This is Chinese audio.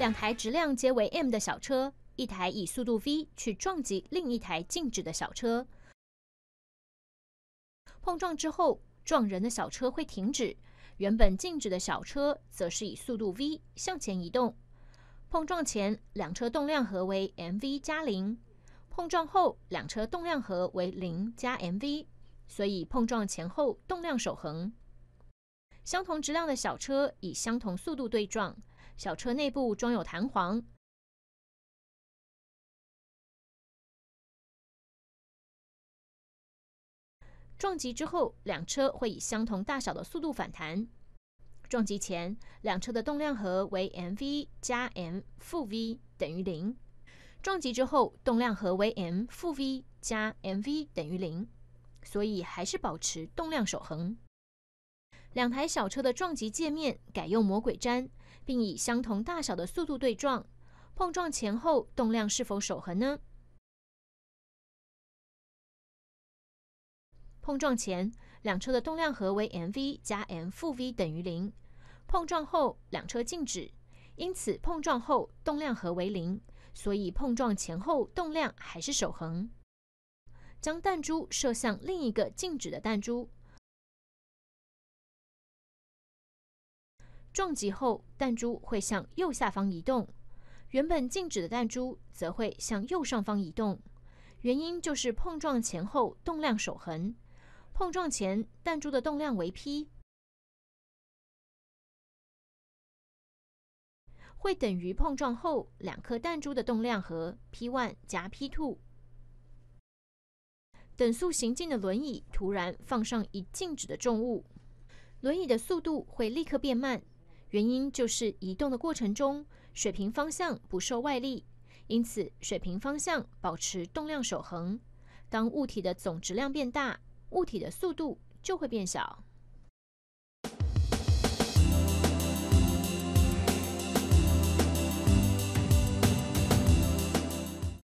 两台质量皆为 m 的小车，一台以速度 v 去撞击另一台静止的小车。碰撞之后，撞人的小车会停止，原本静止的小车则是以速度 v 向前移动。碰撞前，两车动量和为 m v 加零；碰撞后，两车动量和为零加 m v。所以，碰撞前后动量守恒。相同质量的小车以相同速度对撞。小车内部装有弹簧，撞击之后，两车会以相同大小的速度反弹。撞击前，两车的动量和为 m v 加 m 负 v 等于零。撞击之后，动量和为 m 负 v 加 m v 等于零，所以还是保持动量守恒。两台小车的撞击界面改用魔鬼粘。并以相同大小的速度对撞，碰撞前后动量是否守恒呢？碰撞前，两车的动量和为 m v 加 m 负 v 等于零。碰撞后，两车静止，因此碰撞后动量和为零。所以碰撞前后动量还是守恒。将弹珠射向另一个静止的弹珠。撞击后，弹珠会向右下方移动，原本静止的弹珠则会向右上方移动。原因就是碰撞前后动量守恒。碰撞前，弹珠的动量为 p，会等于碰撞后两颗弹珠的动量和 p1 加 p2。等速行进的轮椅突然放上已静止的重物，轮椅的速度会立刻变慢。原因就是移动的过程中，水平方向不受外力，因此水平方向保持动量守恒。当物体的总质量变大，物体的速度就会变小。